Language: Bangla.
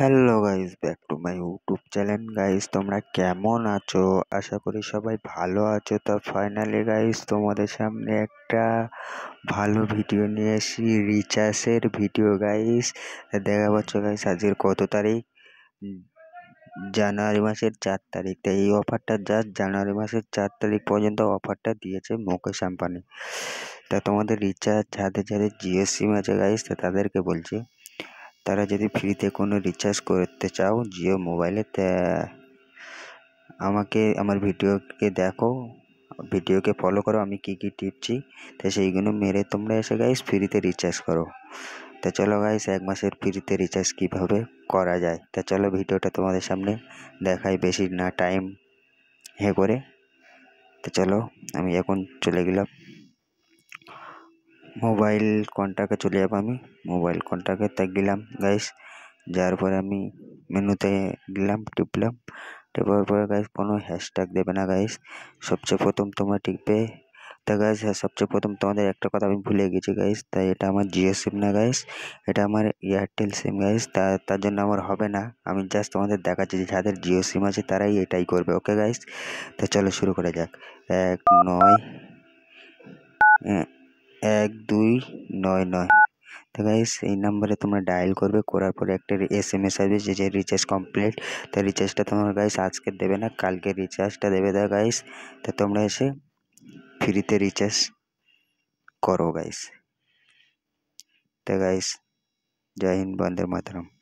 hello guys back to my YouTube channel guys তোমরা কেমন আছো আশা করি সবাই ভালো আছো তো ফাইনালি গাইস তোমাদের সামনে একটা ভালো ভিডিও নিয়ে আসি রিচার্জের ভিডিও গাইস দেখা পাচ্ছ গাইস আজকের কত তারিখ জানুয়ারি মাসের চার তারিখ তাই এই অফারটা জাস্ট জানুয়ারি মাসের চার তারিখ পর্যন্ত অফারটা দিয়েছে মুকেশ আম্বানি তা তোমাদের রিচার্জ যাদের যাদের জিও সিম আছে গাইস তা তাদেরকে বলছি তারা যদি ফ্রিতে কোনো রিচার্জ করতে চাও জিও মোবাইলে আমাকে আমার ভিডিওকে দেখো ভিডিওকে ফলো করো আমি কি কি টিপছি তো সেইগুলো মেরে তোমরা এসে গাইস ফ্রিতে রিচার্জ করো তো চলো গাইস এক মাসের ফ্রিতে রিচার্জ কিভাবে করা যায় তা চলো ভিডিওটা তোমাদের সামনে দেখাই বেশি না টাইম হে করে তো চলো আমি এখন চলে গেলাম মোবাইল কন্ট্যাক্টে চলে যাব আমি মোবাইল কন্ট্যাক্টে গেলাম গাইস যাওয়ার পরে আমি মেনুতে গেলাম টিপলাম টিপার পরে গাইস কোনো হ্যাশট্যাগ দেবে না গাইস সবচেয়ে প্রথম তোমরা টিপবে তা গাইস হ্যাঁ, সবচেয়ে প্রথম তোমাদের একটা কথা আমি ভুলে গেছি গাইস তাই এটা আমার জিও সিম না গাইস এটা আমার এয়ারটেল সিম গাইস তা তার জন্য আমার হবে না আমি জাস্ট তোমাদের দেখাচ্ছি যে যাদের জিও সিম আছে তারাই এটাই করবে ওকে গাইস তা চলো শুরু করে যাক এক নয় হ্যাঁ एक दुई नय नय तो गाइस नम्बर तुम्हारा डायल कर करारे एक एस एम एस आज रिचार्ज कमप्लीट तो रिचार्जा तुम्हारा गाइस आज के देना कल के रिचार्जा देवे दे गाइस तो तुम्हारा इसे फ्रीते रिचार्ज करो गाइस तो गाइस जय हिंद बंदे मातरम